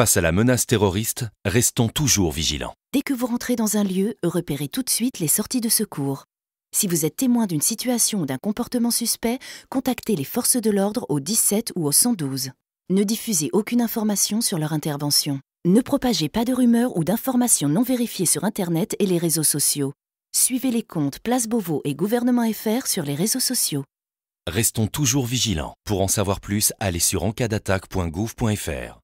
Face à la menace terroriste, restons toujours vigilants. Dès que vous rentrez dans un lieu, repérez tout de suite les sorties de secours. Si vous êtes témoin d'une situation ou d'un comportement suspect, contactez les forces de l'ordre au 17 ou au 112. Ne diffusez aucune information sur leur intervention. Ne propagez pas de rumeurs ou d'informations non vérifiées sur Internet et les réseaux sociaux. Suivez les comptes Place Beauvau et Gouvernement FR sur les réseaux sociaux. Restons toujours vigilants. Pour en savoir plus, allez sur encadattaque.gouv.fr.